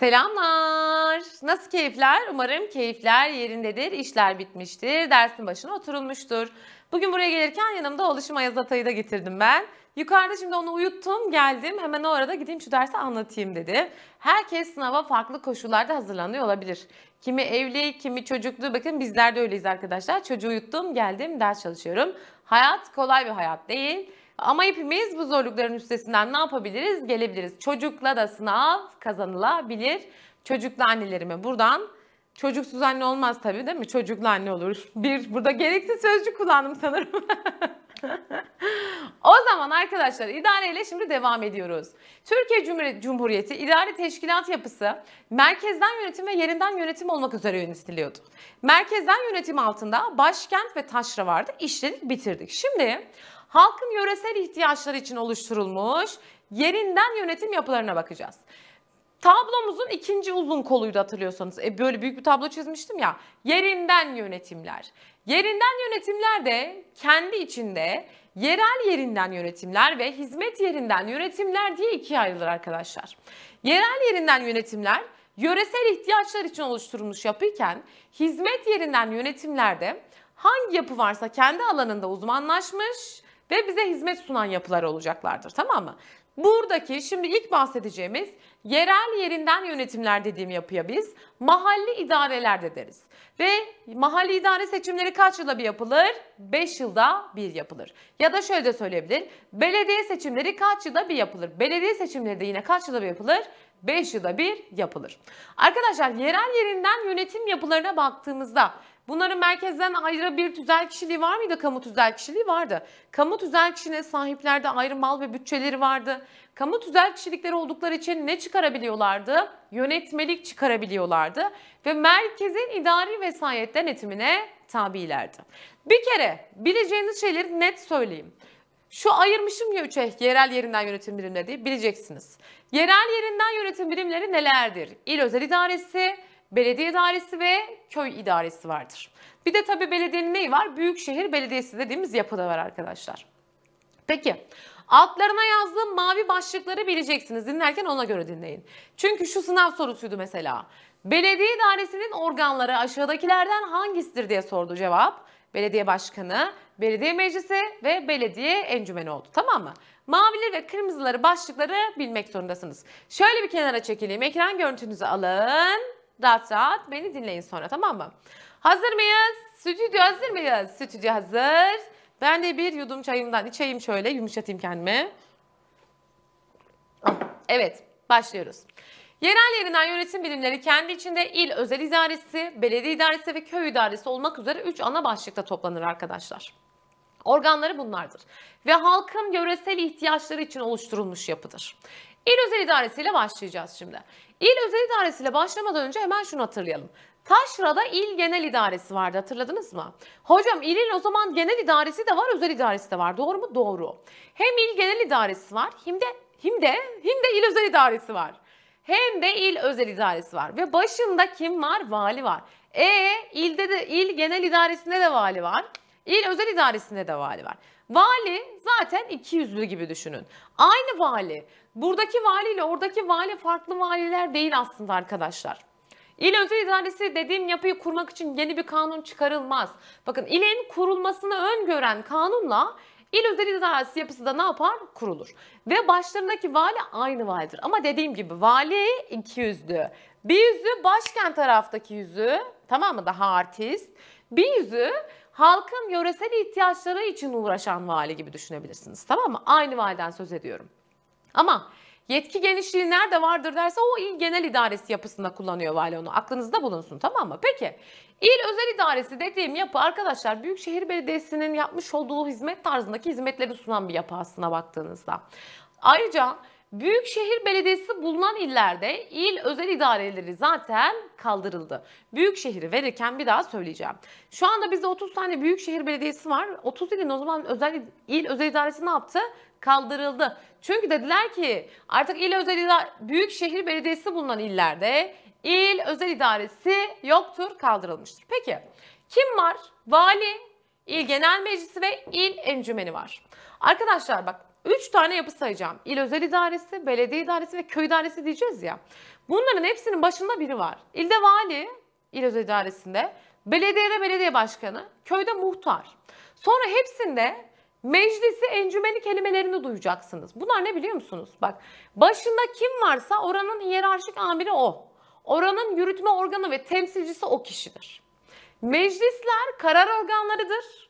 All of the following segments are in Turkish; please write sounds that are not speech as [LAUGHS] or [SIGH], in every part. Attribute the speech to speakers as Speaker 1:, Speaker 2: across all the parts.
Speaker 1: Selamlar. Nasıl keyifler? Umarım keyifler yerindedir, işler bitmiştir, dersin başına oturulmuştur. Bugün buraya gelirken yanımda oluşum Ayaz Atay'ı da getirdim ben. Yukarıda şimdi onu uyuttum, geldim. Hemen o arada gideyim şu dersi anlatayım dedi. Herkes sınava farklı koşullarda hazırlanıyor olabilir. Kimi evli, kimi çocuklu. Bakın bizler de öyleyiz arkadaşlar. Çocuğu uyuttum, geldim, ders çalışıyorum. Hayat kolay bir hayat değil. Ama hepimiz bu zorlukların üstesinden ne yapabiliriz? Gelebiliriz. Çocukla da sınav kazanılabilir. Çocuklu annelerime buradan çocuksuz anne olmaz tabii değil mi? Çocuklu anne olur. [LAUGHS] Bir, burada gereksiz sözcük kullandım sanırım. [LAUGHS] o zaman arkadaşlar idareyle şimdi devam ediyoruz. Türkiye Cumhuriyeti, Cumhuriyeti idare teşkilat yapısı merkezden yönetim ve yerinden yönetim olmak üzere yönetiliyordu. Merkezden yönetim altında başkent ve taşra vardı. İşledik bitirdik. Şimdi halkın yöresel ihtiyaçları için oluşturulmuş yerinden yönetim yapılarına bakacağız. Tablomuzun ikinci uzun koluydu hatırlıyorsanız. E böyle büyük bir tablo çizmiştim ya. Yerinden yönetimler. Yerinden yönetimler de kendi içinde yerel yerinden yönetimler ve hizmet yerinden yönetimler diye ikiye ayrılır arkadaşlar. Yerel yerinden yönetimler yöresel ihtiyaçlar için oluşturulmuş yapıyken hizmet yerinden yönetimlerde hangi yapı varsa kendi alanında uzmanlaşmış ve bize hizmet sunan yapılar olacaklardır. Tamam mı? Buradaki şimdi ilk bahsedeceğimiz yerel yerinden yönetimler dediğim yapıya biz mahalli idareler de deriz. Ve mahalli idare seçimleri kaç yılda bir yapılır? 5 yılda bir yapılır. Ya da şöyle de söyleyebilir. Belediye seçimleri kaç yılda bir yapılır? Belediye seçimleri de yine kaç yılda bir yapılır? 5 yılda bir yapılır. Arkadaşlar yerel yerinden yönetim yapılarına baktığımızda Bunların merkezden ayrı bir tüzel kişiliği var mıydı? Kamu tüzel kişiliği vardı. Kamu tüzel kişiliğine sahiplerde ayrı mal ve bütçeleri vardı. Kamu tüzel kişilikleri oldukları için ne çıkarabiliyorlardı? Yönetmelik çıkarabiliyorlardı ve merkezin idari vesayet denetimine tabilerdi. Bir kere bileceğiniz şeyleri net söyleyeyim. Şu ayırmışım ya üçe yerel yerinden yönetim birimleri diye bileceksiniz. Yerel yerinden yönetim birimleri nelerdir? İl özel idaresi, belediye idaresi ve köy idaresi vardır. Bir de tabii belediyenin neyi var? Büyükşehir Belediyesi dediğimiz yapıda var arkadaşlar. Peki altlarına yazdığım mavi başlıkları bileceksiniz. Dinlerken ona göre dinleyin. Çünkü şu sınav sorusuydu mesela. Belediye idaresinin organları aşağıdakilerden hangisidir diye sordu cevap. Belediye başkanı, belediye meclisi ve belediye encümeni oldu. Tamam mı? Mavileri ve kırmızıları başlıkları bilmek zorundasınız. Şöyle bir kenara çekileyim. Ekran görüntünüzü alın. Rahat rahat beni dinleyin sonra tamam mı? Hazır mıyız? Stüdyo hazır mıyız? Stüdyo hazır. Ben de bir yudum çayımdan içeyim şöyle yumuşatayım kendimi. Ah, evet başlıyoruz. Yerel yerinden yönetim bilimleri kendi içinde il özel idaresi, belediye idaresi ve köy idaresi olmak üzere 3 ana başlıkta toplanır arkadaşlar. Organları bunlardır ve halkın yöresel ihtiyaçları için oluşturulmuş yapıdır. İl Özel İdaresi ile başlayacağız şimdi. İl Özel İdaresi ile başlamadan önce hemen şunu hatırlayalım. Taşra'da il genel idaresi vardı hatırladınız mı? Hocam ilin o zaman genel idaresi de var özel idaresi de var doğru mu? Doğru. Hem il genel idaresi var hem de hem de hem de il özel idaresi var. Hem de il özel idaresi var ve başında kim var? Vali var. E ilde de il genel idaresinde de vali var. İl özel idaresinde de vali var. Vali zaten iki yüzlü gibi düşünün. Aynı vali. Buradaki vali ile oradaki vali farklı valiler değil aslında arkadaşlar. İl özel idaresi dediğim yapıyı kurmak için yeni bir kanun çıkarılmaz. Bakın ilin kurulmasını öngören kanunla il özel idaresi yapısı da ne yapar? Kurulur. Ve başlarındaki vali aynı validir. Ama dediğim gibi vali iki yüzlü. Bir yüzü başkent taraftaki yüzü tamam mı daha artist. Bir yüzü halkın yöresel ihtiyaçları için uğraşan vali gibi düşünebilirsiniz. Tamam mı? Aynı validen söz ediyorum. Ama yetki genişliği nerede vardır derse o il genel idaresi yapısında kullanıyor vali onu. Aklınızda bulunsun tamam mı? Peki il özel idaresi dediğim yapı arkadaşlar Büyükşehir Belediyesi'nin yapmış olduğu hizmet tarzındaki hizmetleri sunan bir yapı aslına baktığınızda. Ayrıca Büyükşehir Belediyesi bulunan illerde il özel idareleri zaten kaldırıldı. Büyükşehir'i verirken bir daha söyleyeceğim. Şu anda bizde 30 tane Büyükşehir Belediyesi var. 30 ilin o zaman özel il özel idaresi ne yaptı? Kaldırıldı. Çünkü dediler ki artık il özel idare, Büyükşehir Belediyesi bulunan illerde il özel idaresi yoktur, kaldırılmıştır. Peki kim var? Vali, il genel meclisi ve il encümeni var. Arkadaşlar bak 3 tane yapı sayacağım. İl özel idaresi, belediye idaresi ve köy idaresi diyeceğiz ya. Bunların hepsinin başında biri var. İlde vali, il özel idaresinde, belediyede belediye başkanı, köyde muhtar. Sonra hepsinde meclisi encümeni kelimelerini duyacaksınız. Bunlar ne biliyor musunuz? Bak başında kim varsa oranın hiyerarşik amiri o. Oranın yürütme organı ve temsilcisi o kişidir. Meclisler karar organlarıdır.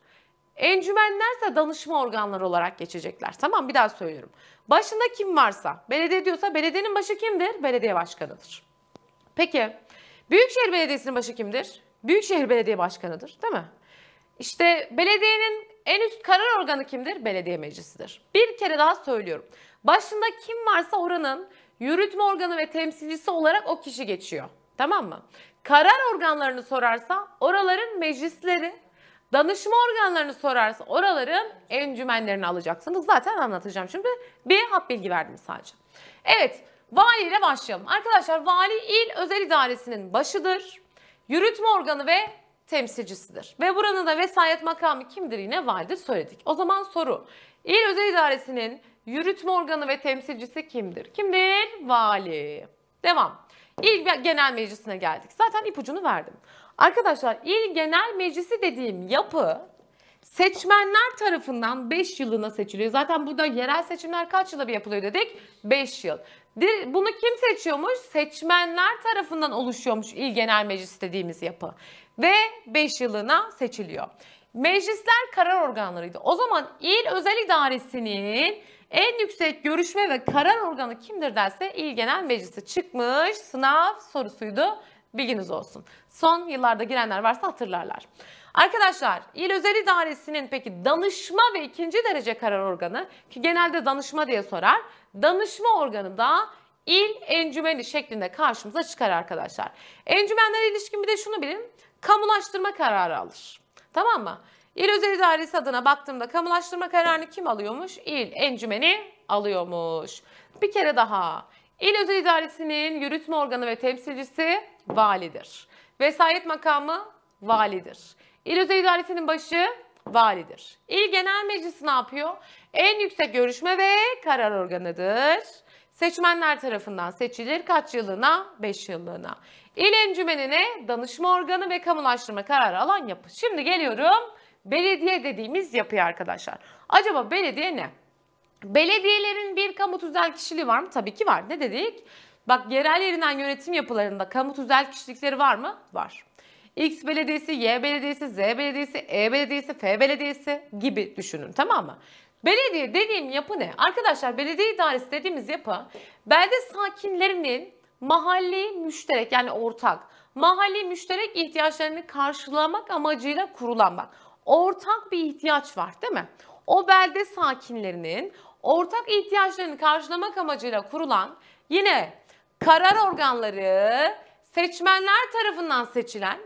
Speaker 1: Encümenlerse danışma organları olarak geçecekler. Tamam bir daha söylüyorum. Başında kim varsa, belediye diyorsa belediyenin başı kimdir? Belediye başkanıdır. Peki, Büyükşehir Belediyesi'nin başı kimdir? Büyükşehir Belediye Başkanı'dır değil mi? İşte belediyenin en üst karar organı kimdir? Belediye meclisidir. Bir kere daha söylüyorum. Başında kim varsa oranın yürütme organı ve temsilcisi olarak o kişi geçiyor. Tamam mı? Karar organlarını sorarsa oraların meclisleri Danışma organlarını sorarsa oraların encümenlerini alacaksınız. Zaten anlatacağım şimdi. Bir hap bilgi verdim sadece. Evet, vali ile başlayalım. Arkadaşlar vali il özel idaresinin başıdır. Yürütme organı ve temsilcisidir. Ve buranın da vesayet makamı kimdir yine validir söyledik. O zaman soru. İl özel idaresinin yürütme organı ve temsilcisi kimdir? Kimdir? Vali. Devam. İl Genel Meclisi'ne geldik. Zaten ipucunu verdim. Arkadaşlar il genel meclisi dediğim yapı seçmenler tarafından 5 yılına seçiliyor. Zaten burada yerel seçimler kaç yılda bir yapılıyor dedik? 5 yıl. Bunu kim seçiyormuş? Seçmenler tarafından oluşuyormuş il genel meclisi dediğimiz yapı. Ve 5 yılına seçiliyor. Meclisler karar organlarıydı. O zaman il özel idaresinin en yüksek görüşme ve karar organı kimdir derse il genel meclisi çıkmış sınav sorusuydu Bilginiz olsun. Son yıllarda girenler varsa hatırlarlar. Arkadaşlar il özel idaresinin peki danışma ve ikinci derece karar organı ki genelde danışma diye sorar. Danışma organı da il encümeni şeklinde karşımıza çıkar arkadaşlar. Encümenlere ilişkin bir de şunu bilin. Kamulaştırma kararı alır. Tamam mı? İl Özel İdaresi adına baktığımda kamulaştırma kararını kim alıyormuş? İl encümeni alıyormuş. Bir kere daha. İl Özel İdaresi'nin yürütme organı ve temsilcisi validir. Vesayet makamı validir. İl özel idaresinin başı validir. İl Genel Meclisi ne yapıyor? En yüksek görüşme ve karar organıdır. Seçmenler tarafından seçilir kaç yıllığına? 5 yıllığına. İl encümenine danışma organı ve kamulaştırma kararı alan yapı. Şimdi geliyorum belediye dediğimiz yapıya arkadaşlar. Acaba belediye ne? Belediyelerin bir kamu tüzel kişiliği var mı? Tabii ki var. Ne dedik? Bak yerel yerinden yönetim yapılarında kamu tüzel kişilikleri var mı? Var. X belediyesi, Y belediyesi, Z belediyesi, E belediyesi, F belediyesi gibi düşünün tamam mı? Belediye dediğim yapı ne? Arkadaşlar belediye idaresi dediğimiz yapı belde sakinlerinin mahalli müşterek yani ortak mahalli müşterek ihtiyaçlarını karşılamak amacıyla kurulan bak ortak bir ihtiyaç var değil mi? O belde sakinlerinin ortak ihtiyaçlarını karşılamak amacıyla kurulan yine karar organları seçmenler tarafından seçilen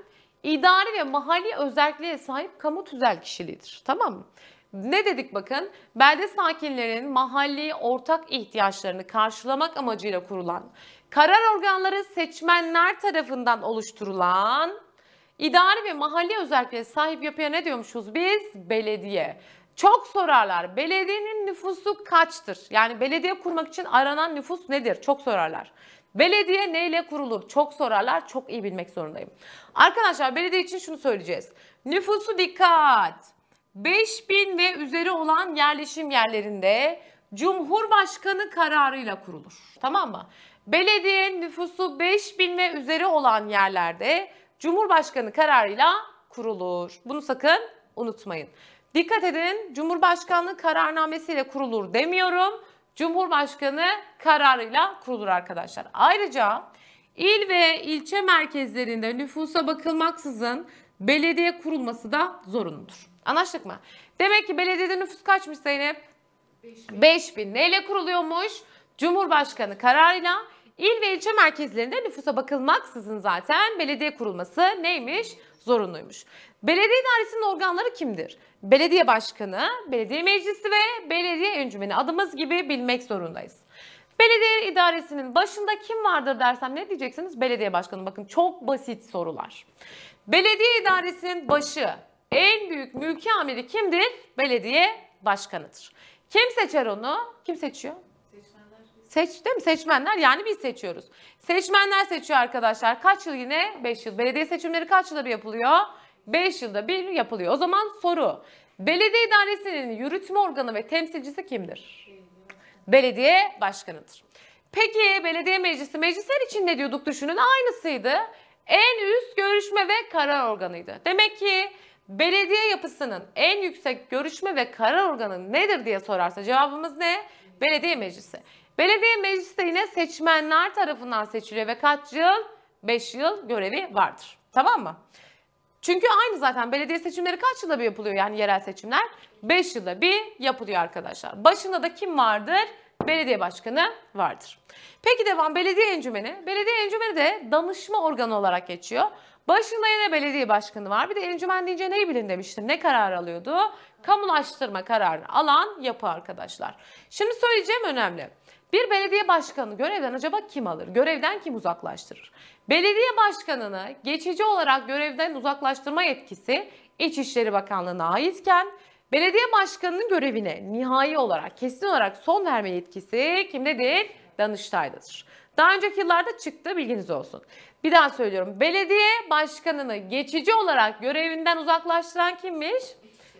Speaker 1: idari ve mahalli özelliğe sahip kamu tüzel kişiliğidir. Tamam mı? Ne dedik bakın? Belde sakinlerin mahalli ortak ihtiyaçlarını karşılamak amacıyla kurulan karar organları seçmenler tarafından oluşturulan idari ve mahalli özelliğe sahip yapıya ne diyormuşuz biz? Belediye. Çok sorarlar. Belediyenin nüfusu kaçtır? Yani belediye kurmak için aranan nüfus nedir? Çok sorarlar. Belediye neyle kurulur? Çok sorarlar. Çok iyi bilmek zorundayım. Arkadaşlar belediye için şunu söyleyeceğiz. Nüfusu dikkat. 5000 ve üzeri olan yerleşim yerlerinde Cumhurbaşkanı kararıyla kurulur. Tamam mı? Belediye nüfusu 5000 ve üzeri olan yerlerde Cumhurbaşkanı kararıyla kurulur. Bunu sakın unutmayın. Dikkat edin Cumhurbaşkanlığı kararnamesiyle kurulur demiyorum. Cumhurbaşkanı kararıyla kurulur arkadaşlar. Ayrıca il ve ilçe merkezlerinde nüfusa bakılmaksızın belediye kurulması da zorunludur. Anlaştık mı? Demek ki belediyede nüfus kaçmış Zeynep? 5000. 5000. Neyle kuruluyormuş? Cumhurbaşkanı kararıyla il ve ilçe merkezlerinde nüfusa bakılmaksızın zaten belediye kurulması neymiş? zorunluymuş. Belediye idaresinin organları kimdir? Belediye başkanı, belediye meclisi ve belediye encümeni adımız gibi bilmek zorundayız. Belediye idaresinin başında kim vardır dersem ne diyeceksiniz? Belediye başkanı. Bakın çok basit sorular. Belediye idaresinin başı, en büyük mülki amiri kimdir? Belediye başkanıdır. Kim seçer onu? Kim seçiyor? Seç değil mi? Seçmenler yani biz seçiyoruz. Seçmenler seçiyor arkadaşlar. Kaç yıl yine? 5 yıl. Belediye seçimleri kaç yılda bir yapılıyor? 5 yılda bir yapılıyor. O zaman soru. Belediye idaresinin yürütme organı ve temsilcisi kimdir? Belediye başkanıdır. Peki belediye meclisi, meclisler için ne diyorduk düşünün aynısıydı. En üst görüşme ve karar organıydı. Demek ki belediye yapısının en yüksek görüşme ve karar organı nedir diye sorarsa cevabımız ne? Belediye meclisi. Belediye meclisi de yine seçmenler tarafından seçiliyor ve kaç yıl? 5 yıl görevi vardır. Tamam mı? Çünkü aynı zaten belediye seçimleri kaç yılda bir yapılıyor yani yerel seçimler? 5 yılda bir yapılıyor arkadaşlar. Başında da kim vardır? Belediye başkanı vardır. Peki devam belediye encümeni. Belediye encümeni de danışma organı olarak geçiyor. Başında yine belediye başkanı var. Bir de encümen deyince neyi bilin demiştim. Ne karar alıyordu? Kamulaştırma kararını alan yapı arkadaşlar. Şimdi söyleyeceğim önemli. Bir belediye başkanı görevden acaba kim alır? Görevden kim uzaklaştırır? Belediye başkanını geçici olarak görevden uzaklaştırma yetkisi İçişleri Bakanlığı'na aitken belediye başkanının görevine nihai olarak kesin olarak son verme yetkisi kimde değil? Danıştay'dadır. Daha önceki yıllarda çıktı bilginiz olsun. Bir daha söylüyorum. Belediye başkanını geçici olarak görevinden uzaklaştıran kimmiş?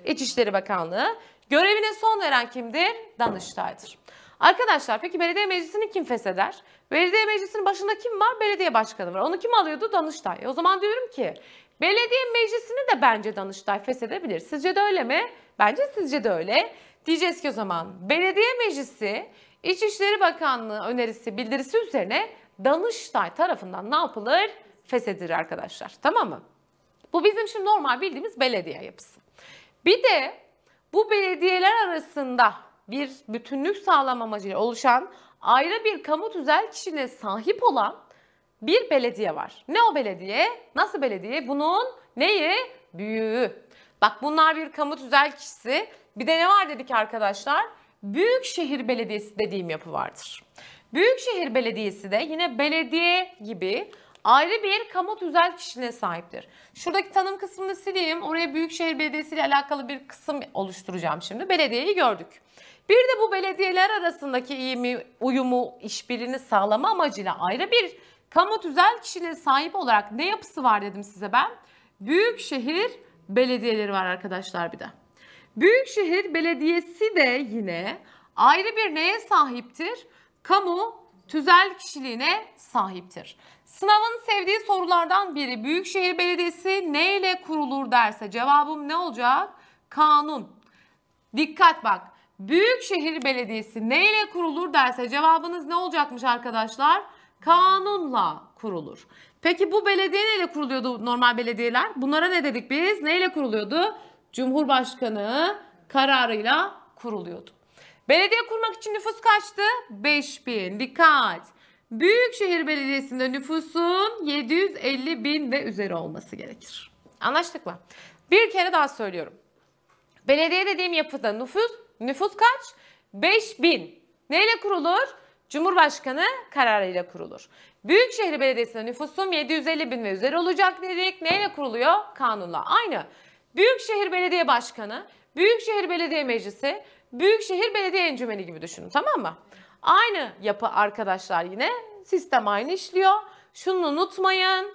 Speaker 1: İçişleri Bakanlığı. Görevine son veren kimdir? Danıştay'dır. Arkadaşlar peki belediye meclisini kim fesheder? Belediye meclisinin başında kim var? Belediye başkanı var. Onu kim alıyordu? Danıştay. E, o zaman diyorum ki belediye meclisini de bence Danıştay feshedebilir. Sizce de öyle mi? Bence sizce de öyle. Diyeceğiz ki o zaman belediye meclisi İçişleri Bakanlığı önerisi bildirisi üzerine Danıştay tarafından ne yapılır? Feshedilir arkadaşlar. Tamam mı? Bu bizim şimdi normal bildiğimiz belediye yapısı. Bir de bu belediyeler arasında bir bütünlük sağlam amacıyla oluşan ayrı bir kamu tüzel kişiliğe sahip olan bir belediye var. Ne o belediye? Nasıl belediye? Bunun neyi? Büyüğü. Bak bunlar bir kamu tüzel kişisi. Bir de ne var dedik arkadaşlar? Büyükşehir Belediyesi dediğim yapı vardır. Büyükşehir Belediyesi de yine belediye gibi ayrı bir kamu tüzel kişiliğe sahiptir. Şuradaki tanım kısmını sileyim. Oraya Büyükşehir Belediyesi ile alakalı bir kısım oluşturacağım şimdi. Belediyeyi gördük. Bir de bu belediyeler arasındaki iyi mi uyumu, işbirliğini sağlama amacıyla ayrı bir kamu tüzel kişiliğe sahip olarak ne yapısı var dedim size ben. Büyükşehir belediyeleri var arkadaşlar bir de. Büyükşehir belediyesi de yine ayrı bir neye sahiptir? Kamu tüzel kişiliğine sahiptir. Sınavın sevdiği sorulardan biri Büyükşehir Belediyesi neyle kurulur derse cevabım ne olacak? Kanun. Dikkat bak Büyükşehir Belediyesi neyle kurulur derse cevabınız ne olacakmış arkadaşlar? Kanunla kurulur. Peki bu belediye neyle kuruluyordu normal belediyeler? Bunlara ne dedik biz? Neyle kuruluyordu? Cumhurbaşkanı kararıyla kuruluyordu. Belediye kurmak için nüfus kaçtı? 5000. Dikkat! Büyükşehir Belediyesi'nde nüfusun 750 bin ve üzeri olması gerekir. Anlaştık mı? Bir kere daha söylüyorum. Belediye dediğim yapıda nüfus Nüfus kaç? 5000. Neyle kurulur? Cumhurbaşkanı kararıyla kurulur. Büyükşehir Belediyesi'nde nüfusum 750 bin ve üzeri olacak dedik. Neyle kuruluyor? Kanunla. Aynı. Büyükşehir Belediye Başkanı, Büyükşehir Belediye Meclisi, Büyükşehir Belediye Encümeni gibi düşünün tamam mı? Aynı yapı arkadaşlar yine. Sistem aynı işliyor. Şunu unutmayın.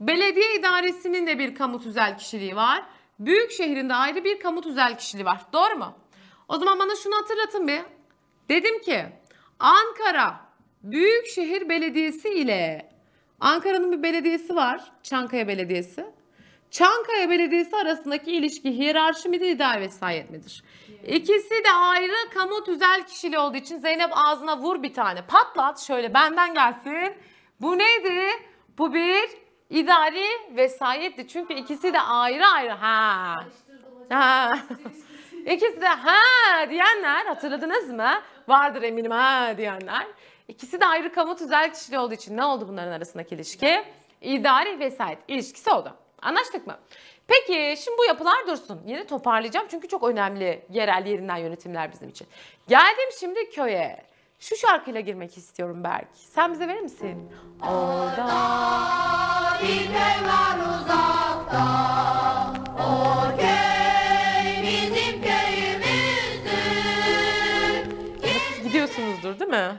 Speaker 1: Belediye idaresinin de bir kamu tüzel kişiliği var. Büyük şehrinde ayrı bir kamu tüzel kişiliği var. Doğru mu? O zaman bana şunu hatırlatın bir. Dedim ki Ankara Büyükşehir Belediyesi ile Ankara'nın bir belediyesi var. Çankaya Belediyesi. Çankaya Belediyesi arasındaki ilişki hiyerarşi midir, idare vesayet midir? İkisi de ayrı kamu tüzel kişiliği olduğu için Zeynep ağzına vur bir tane. Patlat şöyle benden gelsin. Bu neydi? Bu bir idari vesayetti. Çünkü ikisi de ayrı ayrı. Ha. Ha. İkisi de ha diyenler hatırladınız mı? Vardır eminim ha diyenler. İkisi de ayrı kamu tüzel kişiliği olduğu için ne oldu bunların arasındaki ilişki? İdari vesayet ilişkisi oldu. Anlaştık mı? Peki şimdi bu yapılar dursun. Yine toparlayacağım çünkü çok önemli yerel yerinden yönetimler bizim için. Geldim şimdi köye. Şu şarkıyla girmek istiyorum Berk. Sen bize verir misin? Orada bir var uzakta. O köy. mi?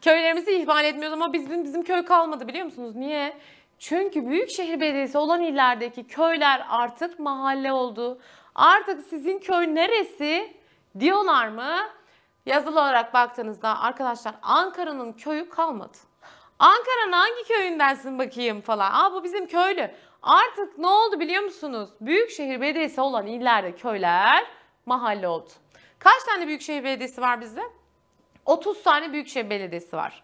Speaker 1: Köylerimizi ihmal etmiyoruz ama bizim, bizim köy kalmadı biliyor musunuz? Niye? Çünkü Büyükşehir Belediyesi olan illerdeki köyler artık mahalle oldu. Artık sizin köy neresi diyorlar mı? Yazılı olarak baktığınızda arkadaşlar Ankara'nın köyü kalmadı. Ankara'nın hangi köyündensin bakayım falan. Aa bu bizim köylü. Artık ne oldu biliyor musunuz? Büyükşehir Belediyesi olan illerde köyler mahalle oldu. Kaç tane Büyükşehir Belediyesi var bizde? 30 tane Büyükşehir Belediyesi var.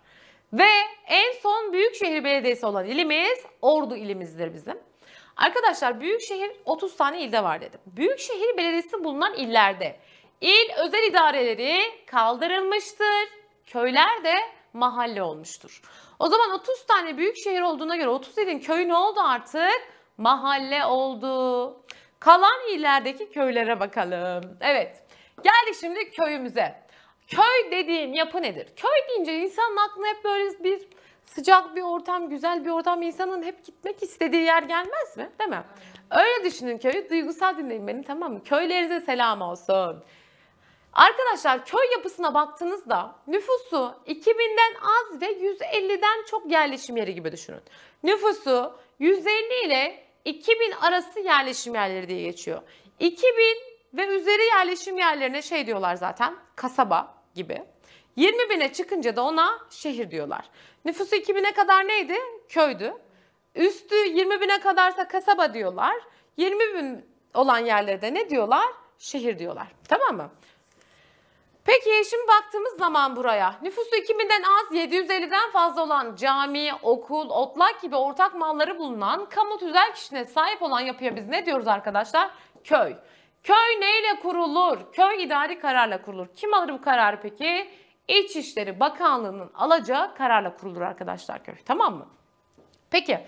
Speaker 1: Ve en son Büyükşehir Belediyesi olan ilimiz Ordu ilimizdir bizim. Arkadaşlar Büyükşehir 30 tane ilde var dedim. Büyükşehir Belediyesi bulunan illerde il özel idareleri kaldırılmıştır. Köyler de mahalle olmuştur. O zaman 30 tane büyükşehir olduğuna göre 30 ilin köyü ne oldu artık? Mahalle oldu. Kalan illerdeki köylere bakalım. Evet geldik şimdi köyümüze. Köy dediğim yapı nedir? Köy deyince insanın aklına hep böyle bir sıcak bir ortam, güzel bir ortam, insanın hep gitmek istediği yer gelmez mi? Değil mi? Öyle düşünün köyü, duygusal dinleyin beni tamam mı? Köylerinize selam olsun. Arkadaşlar köy yapısına baktığınızda nüfusu 2000'den az ve 150'den çok yerleşim yeri gibi düşünün. Nüfusu 150 ile 2000 arası yerleşim yerleri diye geçiyor. 2000 ve üzeri yerleşim yerlerine şey diyorlar zaten kasaba gibi. 20 bine çıkınca da ona şehir diyorlar. Nüfusu 2000'e kadar neydi? Köydü. Üstü 20 bine kadarsa kasaba diyorlar. 20 bin olan yerlerde ne diyorlar? Şehir diyorlar. Tamam mı? Peki şimdi baktığımız zaman buraya nüfusu 2000'den az 750'den fazla olan cami, okul, otlak gibi ortak malları bulunan kamu tüzel kişine sahip olan yapıya biz ne diyoruz arkadaşlar? Köy. Köy neyle kurulur? Köy idari kararla kurulur. Kim alır bu kararı peki? İçişleri Bakanlığı'nın alacağı kararla kurulur arkadaşlar köy. Tamam mı? Peki.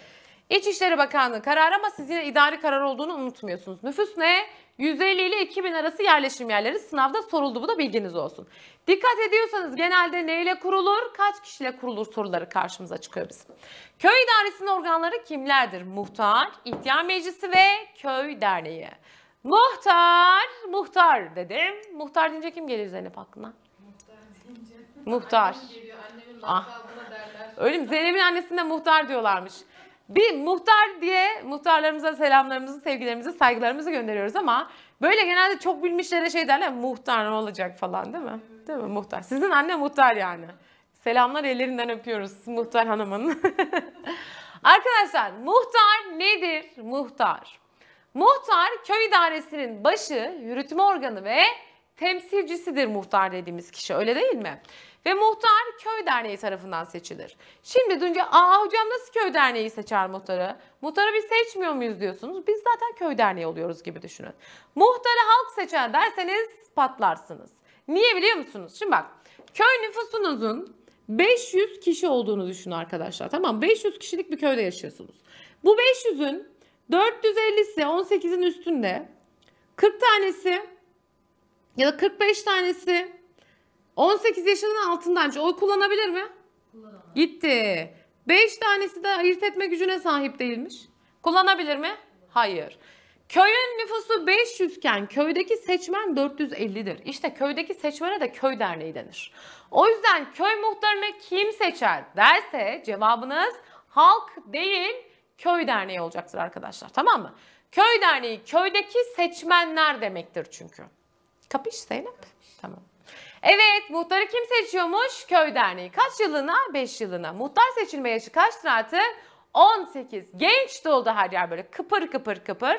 Speaker 1: İçişleri Bakanlığı kararı ama siz yine idari karar olduğunu unutmuyorsunuz. Nüfus ne? 150 ile 2000 arası yerleşim yerleri sınavda soruldu. Bu da bilginiz olsun. Dikkat ediyorsanız genelde neyle kurulur, kaç kişiyle kurulur soruları karşımıza çıkıyor bizim. Köy idaresinin organları kimlerdir? Muhtar, ihtiyar meclisi ve köy derneği. Muhtar, muhtar dedim. Muhtar deyince kim gelir Zeynep aklına? Muhtar. Ah. Öyle mi? Zeynep'in annesine muhtar diyorlarmış. Bir muhtar diye muhtarlarımıza selamlarımızı, sevgilerimizi, saygılarımızı gönderiyoruz ama böyle genelde çok bilmişlere şey derler muhtar ne olacak falan değil mi? Değil mi muhtar? Sizin anne muhtar yani. Selamlar ellerinden öpüyoruz muhtar hanımın. [LAUGHS] Arkadaşlar muhtar nedir? Muhtar. Muhtar köy idaresinin başı, yürütme organı ve temsilcisidir muhtar dediğimiz kişi öyle değil mi? Ve muhtar köy derneği tarafından seçilir. Şimdi dünce aa hocam nasıl köy derneği seçer muhtarı? Muhtarı biz seçmiyor muyuz diyorsunuz. Biz zaten köy derneği oluyoruz gibi düşünün. Muhtarı halk seçer derseniz patlarsınız. Niye biliyor musunuz? Şimdi bak köy nüfusunuzun 500 kişi olduğunu düşünün arkadaşlar. Tamam 500 kişilik bir köyde yaşıyorsunuz. Bu 500'ün 450'si 18'in üstünde. 40 tanesi ya da 45 tanesi 18 yaşının altındaymış. Hani oy kullanabilir mi? Kullanamaz. Gitti. 5 tanesi de ayırt etme gücüne sahip değilmiş. Kullanabilir mi? Hayır. Köyün nüfusu 500 iken köydeki seçmen 450'dir. İşte köydeki seçmene de köy derneği denir. O yüzden köy muhtarını kim seçer derse cevabınız halk değil köy derneği olacaktır arkadaşlar. Tamam mı? Köy derneği köydeki seçmenler demektir çünkü. Kapış Zeynep? Tamam. Evet muhtarı kim seçiyormuş? Köy derneği. Kaç yılına? 5 yılına. Muhtar seçilme yaşı kaçtır artık? 18. Genç doldu her yer böyle kıpır kıpır kıpır.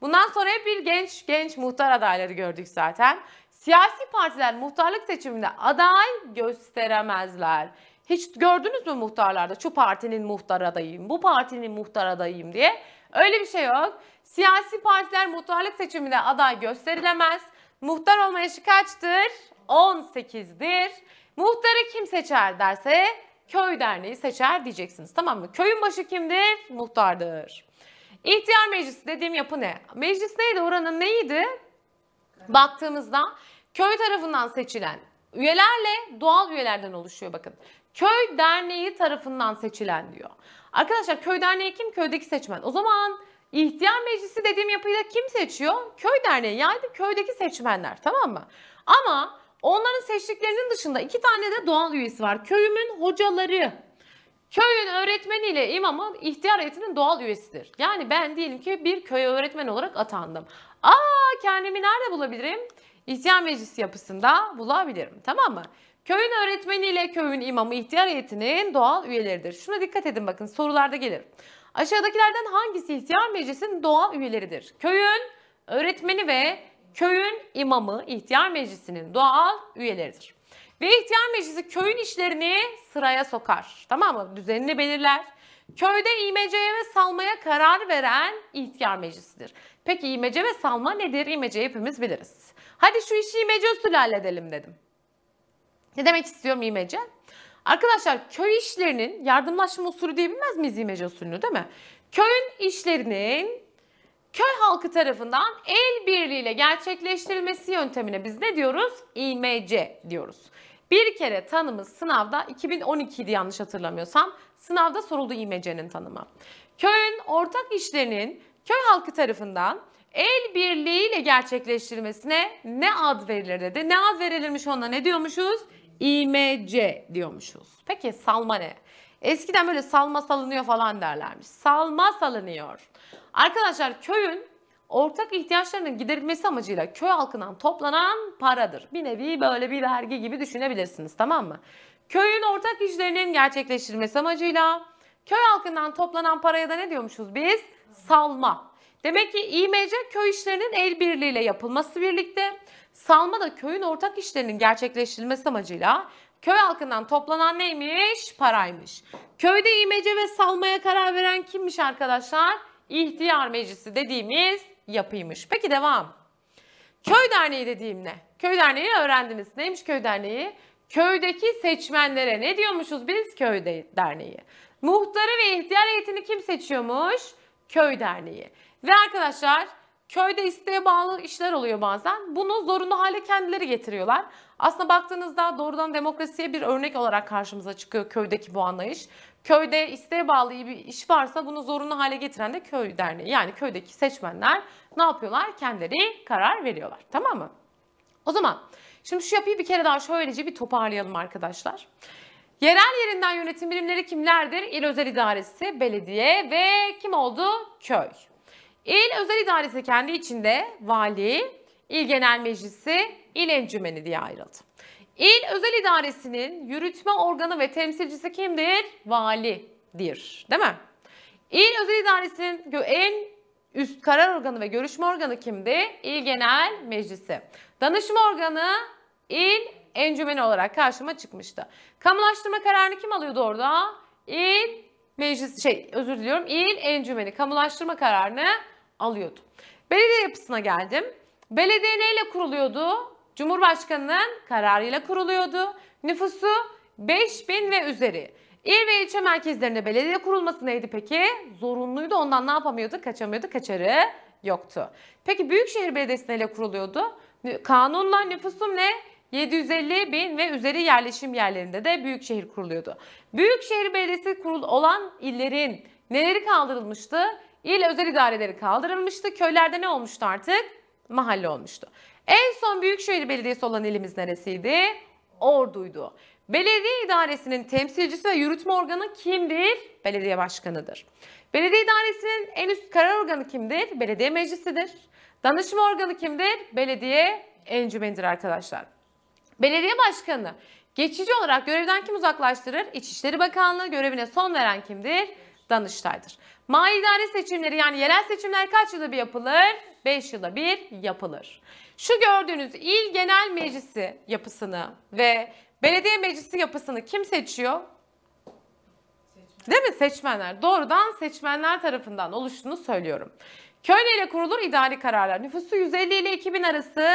Speaker 1: Bundan sonra hep bir genç genç muhtar adayları gördük zaten. Siyasi partiler muhtarlık seçiminde aday gösteremezler. Hiç gördünüz mü muhtarlarda şu partinin muhtar adayıyım, bu partinin muhtar adayıyım diye? Öyle bir şey yok. Siyasi partiler muhtarlık seçiminde aday gösterilemez. Muhtar olma yaşı kaçtır? 18'dir. Muhtarı kim seçer derse köy derneği seçer diyeceksiniz. Tamam mı? Köyün başı kimdir? Muhtardır. İhtiyar meclisi dediğim yapı ne? Meclis neydi? Oranın neydi? Baktığımızda köy tarafından seçilen üyelerle doğal üyelerden oluşuyor bakın köy derneği tarafından seçilen diyor. Arkadaşlar köy derneği kim? Köydeki seçmen. O zaman ihtiyar meclisi dediğim yapıyı da kim seçiyor? Köy derneği yani köydeki seçmenler tamam mı? Ama onların seçtiklerinin dışında iki tane de doğal üyesi var. Köyümün hocaları. Köyün öğretmeniyle imamı ihtiyar heyetinin doğal üyesidir. Yani ben diyelim ki bir köy öğretmen olarak atandım. Aa kendimi nerede bulabilirim? İhtiyar meclisi yapısında bulabilirim. Tamam mı? Köyün öğretmeniyle köyün imamı ihtiyar heyetinin doğal üyeleridir. Şuna dikkat edin bakın sorularda gelir. Aşağıdakilerden hangisi ihtiyar meclisinin doğal üyeleridir? Köyün öğretmeni ve köyün imamı ihtiyar meclisinin doğal üyeleridir. Ve ihtiyar meclisi köyün işlerini sıraya sokar. Tamam mı? Düzenini belirler. Köyde imeceye ve salmaya karar veren ihtiyar meclisidir. Peki imece ve salma nedir? İmece hepimiz biliriz. Hadi şu işi imece usulü halledelim dedim. Ne demek istiyorum imece? Arkadaşlar köy işlerinin yardımlaşma usulü diyebilmez miyiz imece usulünü değil mi? Köyün işlerinin köy halkı tarafından el birliğiyle gerçekleştirilmesi yöntemine biz ne diyoruz? İmece diyoruz. Bir kere tanımı sınavda 2012'ydi yanlış hatırlamıyorsam. Sınavda soruldu İMC'nin tanımı. Köyün ortak işlerinin köy halkı tarafından el birliğiyle gerçekleştirilmesine ne ad verilir dedi. Ne ad verilirmiş ona ne diyormuşuz? IMC diyormuşuz. Peki salma ne? Eskiden böyle salma salınıyor falan derlermiş. Salma salınıyor. Arkadaşlar köyün ortak ihtiyaçlarının giderilmesi amacıyla köy halkından toplanan paradır. Bir nevi böyle bir vergi gibi düşünebilirsiniz tamam mı? Köyün ortak işlerinin gerçekleştirilmesi amacıyla köy halkından toplanan paraya da ne diyormuşuz biz? Salma. Demek ki İMC köy işlerinin el birliğiyle yapılması birlikte Salma da köyün ortak işlerinin gerçekleştirilmesi amacıyla köy halkından toplanan neymiş? Paraymış. Köyde imece ve salmaya karar veren kimmiş arkadaşlar? İhtiyar meclisi dediğimiz yapıymış. Peki devam. Köy derneği dediğim ne? Köy derneği öğrendiniz. Neymiş köy derneği? Köydeki seçmenlere ne diyormuşuz biz? Köy derneği. Muhtarı ve ihtiyar heyetini kim seçiyormuş? Köy derneği. Ve arkadaşlar Köyde isteğe bağlı işler oluyor bazen. Bunu zorunlu hale kendileri getiriyorlar. Aslında baktığınızda doğrudan demokrasiye bir örnek olarak karşımıza çıkıyor köydeki bu anlayış. Köyde isteğe bağlı bir iş varsa bunu zorunlu hale getiren de köy derneği. Yani köydeki seçmenler ne yapıyorlar? Kendileri karar veriyorlar. Tamam mı? O zaman şimdi şu yapıyı bir kere daha şöylece bir toparlayalım arkadaşlar. Yerel yerinden yönetim birimleri kimlerdir? İl özel idaresi, belediye ve kim oldu? Köy. İl özel idaresi kendi içinde vali, il genel meclisi, il encümeni diye ayrıldı. İl özel idaresinin yürütme organı ve temsilcisi kimdir? Validir. Değil mi? İl özel idaresinin en üst karar organı ve görüşme organı kimdi? İl genel meclisi. Danışma organı il encümeni olarak karşıma çıkmıştı. Kamulaştırma kararını kim alıyordu orada? İl meclis şey özür diliyorum. İl encümeni kamulaştırma kararını alıyordu. Belediye yapısına geldim. Belediye neyle kuruluyordu? Cumhurbaşkanının kararıyla kuruluyordu. Nüfusu 5000 ve üzeri. İl ve ilçe merkezlerinde belediye kurulması neydi peki? Zorunluydu ondan ne yapamıyordu? Kaçamıyordu, kaçarı yoktu. Peki Büyükşehir Belediyesi neyle kuruluyordu? Kanunla nüfusum ne? 750 bin ve üzeri yerleşim yerlerinde de büyükşehir kuruluyordu. Büyükşehir Belediyesi kurul olan illerin neleri kaldırılmıştı? İl özel idareleri kaldırılmıştı. Köylerde ne olmuştu artık? Mahalle olmuştu. En son Büyükşehir Belediyesi olan ilimiz neresiydi? Ordu'ydu. Belediye idaresinin temsilcisi ve yürütme organı kimdir? Belediye başkanıdır. Belediye idaresinin en üst karar organı kimdir? Belediye meclisidir. Danışma organı kimdir? Belediye encümenidir arkadaşlar. Belediye başkanı geçici olarak görevden kim uzaklaştırır? İçişleri Bakanlığı görevine son veren kimdir? Danıştay'dır. Ma idare seçimleri yani yerel seçimler kaç yılda bir yapılır? 5 yılda bir yapılır. Şu gördüğünüz il genel meclisi yapısını ve belediye meclisi yapısını kim seçiyor? Değil mi? Seçmenler. Doğrudan seçmenler tarafından oluştuğunu söylüyorum. Köyle kurulur idari kararlar. Nüfusu 150 ile 2000 arası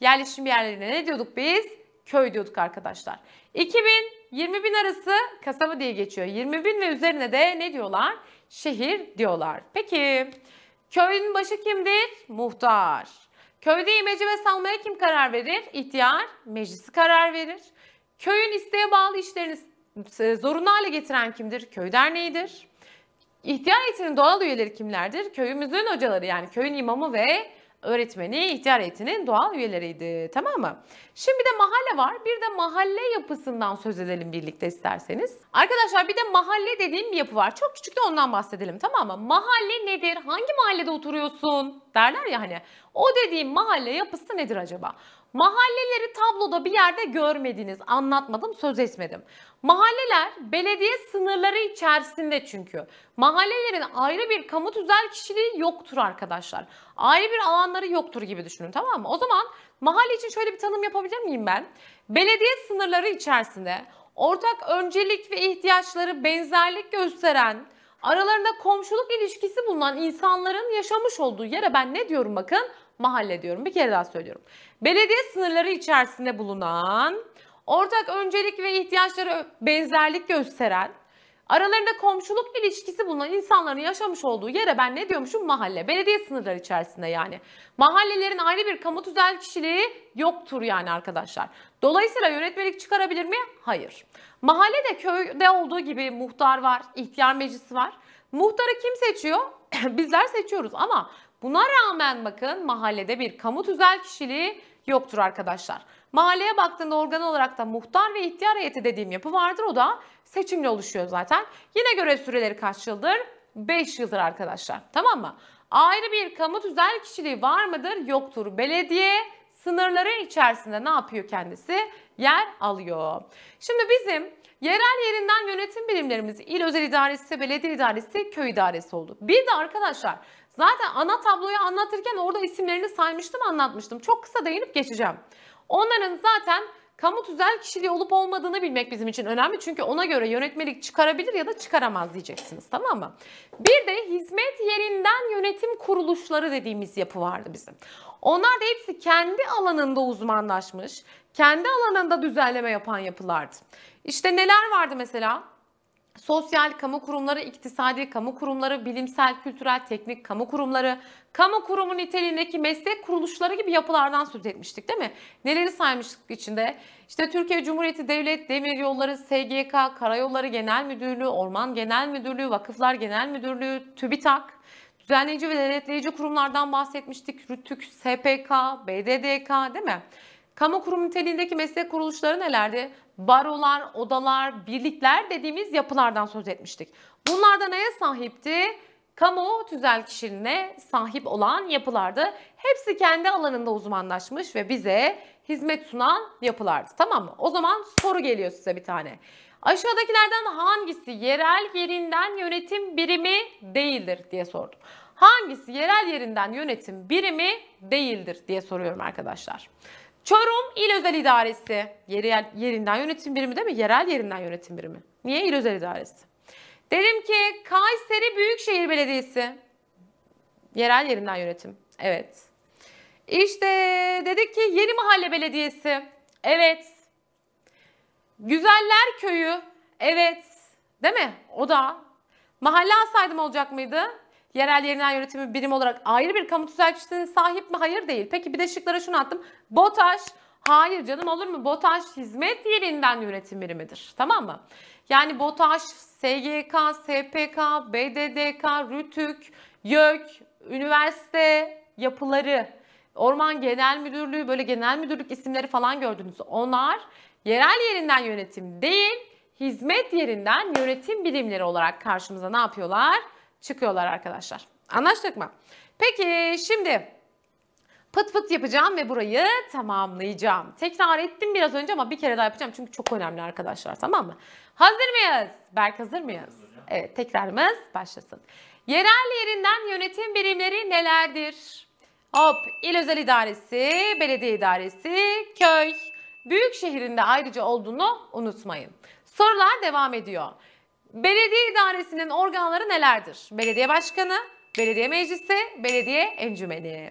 Speaker 1: yerleşim yerlerine ne diyorduk biz? Köy diyorduk arkadaşlar. 2000 20 bin arası kasaba diye geçiyor. 20 bin ve üzerine de ne diyorlar? Şehir diyorlar. Peki köyün başı kimdir? Muhtar. Köyde imece ve salmaya kim karar verir? İhtiyar meclisi karar verir. Köyün isteğe bağlı işlerini e, zorunlu hale getiren kimdir? Köy derneğidir. İhtiyar heyetinin doğal üyeleri kimlerdir? Köyümüzün hocaları yani köyün imamı ve öğretmeni ihtiyar heyetinin doğal üyeleriydi. Tamam mı? Şimdi bir de mahalle var. Bir de mahalle yapısından söz edelim birlikte isterseniz. Arkadaşlar bir de mahalle dediğim bir yapı var. Çok küçük de ondan bahsedelim tamam mı? Mahalle nedir? Hangi mahallede oturuyorsun? Derler ya hani. O dediğim mahalle yapısı nedir acaba? Mahalleleri tabloda bir yerde görmediniz, anlatmadım, söz etmedim. Mahalleler belediye sınırları içerisinde çünkü. Mahallelerin ayrı bir kamu tüzel kişiliği yoktur arkadaşlar. Ayrı bir alanları yoktur gibi düşünün tamam mı? O zaman mahalle için şöyle bir tanım yapabilir miyim ben? Belediye sınırları içerisinde ortak öncelik ve ihtiyaçları benzerlik gösteren, aralarında komşuluk ilişkisi bulunan insanların yaşamış olduğu yere ben ne diyorum bakın? Mahalle diyorum. Bir kere daha söylüyorum. Belediye sınırları içerisinde bulunan ortak öncelik ve ihtiyaçlara benzerlik gösteren, aralarında komşuluk ilişkisi bulunan insanların yaşamış olduğu yere ben ne diyormuşum? Mahalle. Belediye sınırları içerisinde yani. Mahallelerin ayrı bir kamu tüzel kişiliği yoktur yani arkadaşlar. Dolayısıyla yönetmelik çıkarabilir mi? Hayır. Mahallede köyde olduğu gibi muhtar var, ihtiyar meclisi var. Muhtarı kim seçiyor? [CLEARS THROAT] Bizler seçiyoruz ama buna rağmen bakın mahallede bir kamu tüzel kişiliği yoktur arkadaşlar. Mahalleye baktığında organ olarak da muhtar ve ihtiyar heyeti dediğim yapı vardır. O da seçimle oluşuyor zaten. Yine görev süreleri kaç yıldır? 5 yıldır arkadaşlar. Tamam mı? Ayrı bir kamu tüzel kişiliği var mıdır? Yoktur. Belediye sınırları içerisinde ne yapıyor kendisi? Yer alıyor. Şimdi bizim yerel yerinden yönetim bilimlerimiz il özel idaresi, belediye idaresi, köy idaresi oldu. Bir de arkadaşlar zaten ana tabloyu anlatırken orada isimlerini saymıştım anlatmıştım. Çok kısa değinip geçeceğim. Onların zaten kamu tüzel kişiliği olup olmadığını bilmek bizim için önemli. Çünkü ona göre yönetmelik çıkarabilir ya da çıkaramaz diyeceksiniz tamam mı? Bir de hizmet yerinden yönetim kuruluşları dediğimiz yapı vardı bizim. Onlar da hepsi kendi alanında uzmanlaşmış, kendi alanında düzenleme yapan yapılardı. İşte neler vardı mesela? sosyal kamu kurumları, iktisadi kamu kurumları, bilimsel, kültürel, teknik kamu kurumları, kamu kurumu niteliğindeki meslek kuruluşları gibi yapılardan söz etmiştik değil mi? Neleri saymıştık içinde? İşte Türkiye Cumhuriyeti Devlet Demiryolları, SGK, Karayolları Genel Müdürlüğü, Orman Genel Müdürlüğü, Vakıflar Genel Müdürlüğü, TÜBİTAK, düzenleyici ve denetleyici kurumlardan bahsetmiştik. RTÜK, SPK, BDDK değil mi? Kamu kurum niteliğindeki meslek kuruluşları nelerdi? Barolar, odalar, birlikler dediğimiz yapılardan söz etmiştik. Bunlar da neye sahipti? Kamu tüzel kişiliğine sahip olan yapılardı. Hepsi kendi alanında uzmanlaşmış ve bize hizmet sunan yapılardı. Tamam mı? O zaman soru geliyor size bir tane. Aşağıdakilerden hangisi yerel yerinden yönetim birimi değildir diye sordum. Hangisi yerel yerinden yönetim birimi değildir diye soruyorum arkadaşlar. Çorum İl Özel İdaresi. Yerel, yerinden yönetim birimi değil mi? Yerel yerinden yönetim birimi. Niye İl Özel İdaresi? Dedim ki Kayseri Büyükşehir Belediyesi. Yerel yerinden yönetim. Evet. İşte dedik ki Yeni Mahalle Belediyesi. Evet. Güzeller Köyü. Evet. Değil mi? O da. Mahalle alsaydım olacak mıydı? Yerel yerinden yönetimi birim olarak ayrı bir kamu tüzelçisine sahip mi? Hayır değil. Peki bir de şıklara şunu attım. BOTAŞ Hayır canım olur mu? BOTAŞ hizmet yerinden yönetim birimidir. Tamam mı? Yani BOTAŞ, SGK, SPK, BDDK, RÜTÜK, YÖK, üniversite yapıları, Orman Genel Müdürlüğü böyle genel müdürlük isimleri falan gördünüz. Onlar yerel yerinden yönetim değil, hizmet yerinden yönetim bilimleri olarak karşımıza ne yapıyorlar? çıkıyorlar arkadaşlar. Anlaştık mı? Peki şimdi pıt pıt yapacağım ve burayı tamamlayacağım. Tekrar ettim biraz önce ama bir kere daha yapacağım çünkü çok önemli arkadaşlar tamam mı? Hazır mıyız? Berk hazır mıyız? Evet tekrarımız başlasın. Yerel yerinden yönetim birimleri nelerdir? Hop il özel idaresi, belediye idaresi, köy. Büyük şehrinde ayrıca olduğunu unutmayın. Sorular devam ediyor. Belediye idaresinin organları nelerdir? Belediye başkanı, belediye meclisi, belediye encümeni.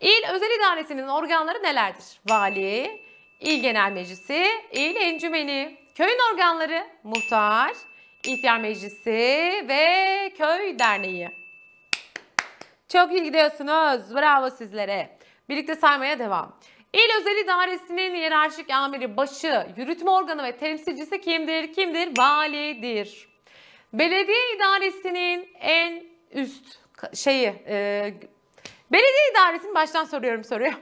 Speaker 1: İl özel idaresinin organları nelerdir? Vali, il genel meclisi, il encümeni. Köyün organları muhtar, ihtiyar meclisi ve köy derneği. Çok iyi gidiyorsunuz. Bravo sizlere. Birlikte saymaya devam. İl Özel İdaresi'nin hiyerarşik amiri, başı, yürütme organı ve temsilcisi kimdir? Kimdir? Validir belediye idaresinin en üst şeyi, e, belediye idaresini baştan soruyorum soruyor.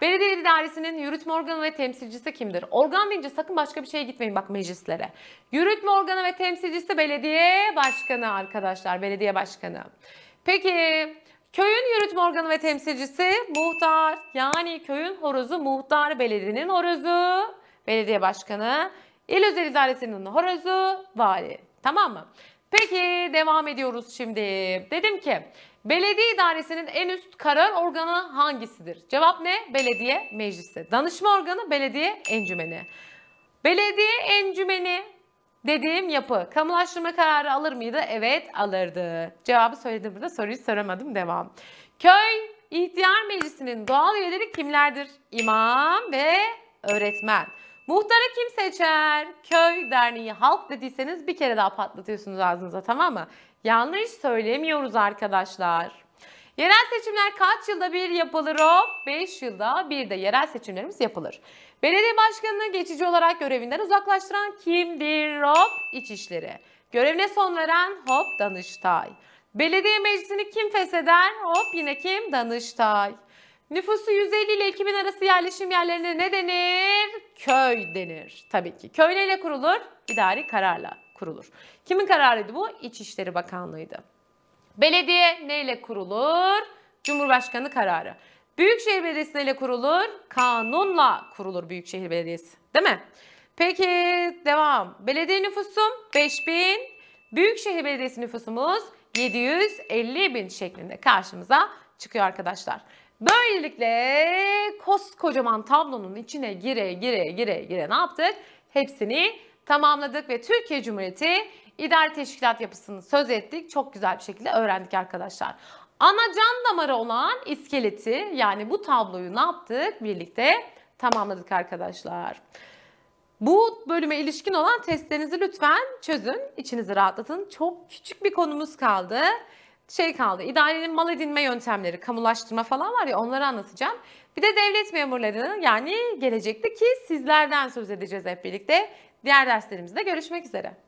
Speaker 1: Belediye idaresinin yürütme organı ve temsilcisi kimdir? Organ deyince sakın başka bir şeye gitmeyin bak meclislere. Yürütme organı ve temsilcisi belediye başkanı arkadaşlar, belediye başkanı. Peki köyün yürütme organı ve temsilcisi muhtar. Yani köyün horozu muhtar, belediyenin horozu belediye başkanı, il özel idaresinin horozu vali. Tamam mı? Peki devam ediyoruz şimdi. Dedim ki belediye idaresinin en üst karar organı hangisidir? Cevap ne? Belediye meclisi. Danışma organı belediye encümeni. Belediye encümeni dediğim yapı kamulaştırma kararı alır mıydı? Evet alırdı. Cevabı söyledim burada soruyu soramadım devam. Köy ihtiyar Meclisi'nin doğal üyeleri kimlerdir? İmam ve öğretmen. Muhtarı kim seçer? Köy derneği halk dediyseniz bir kere daha patlatıyorsunuz ağzınıza tamam mı? Yanlış söylemiyoruz arkadaşlar. Yerel seçimler kaç yılda bir yapılır hop? 5 yılda bir de yerel seçimlerimiz yapılır. Belediye başkanını geçici olarak görevinden uzaklaştıran kimdir hop? İçişleri. Görevine son veren hop Danıştay. Belediye meclisini kim fesheder? Hop yine kim? Danıştay. Nüfusu 150 ile 2000 arası yerleşim yerlerine ne denir? Köy denir. Tabii ki. Köy neyle kurulur? İdari kararla kurulur. Kimin kararıydı bu? İçişleri Bakanlığı'ydı. Belediye neyle kurulur? Cumhurbaşkanı kararı. Büyükşehir Belediyesi neyle kurulur? Kanunla kurulur Büyükşehir Belediyesi. Değil mi? Peki devam. Belediye nüfusum 5000. Büyükşehir Belediyesi nüfusumuz 750 bin şeklinde karşımıza çıkıyor arkadaşlar. Böylelikle koskocaman tablonun içine gire gire gire gire ne yaptık? Hepsini tamamladık ve Türkiye Cumhuriyeti idari teşkilat yapısını söz ettik. Çok güzel bir şekilde öğrendik arkadaşlar. Ana can damarı olan iskeleti yani bu tabloyu ne yaptık? Birlikte tamamladık arkadaşlar. Bu bölüme ilişkin olan testlerinizi lütfen çözün. İçinizi rahatlatın. Çok küçük bir konumuz kaldı şey kaldı. İdarenin mal edinme yöntemleri, kamulaştırma falan var ya onları anlatacağım. Bir de devlet memurlarının yani gelecekteki sizlerden söz edeceğiz hep birlikte. Diğer derslerimizde görüşmek üzere.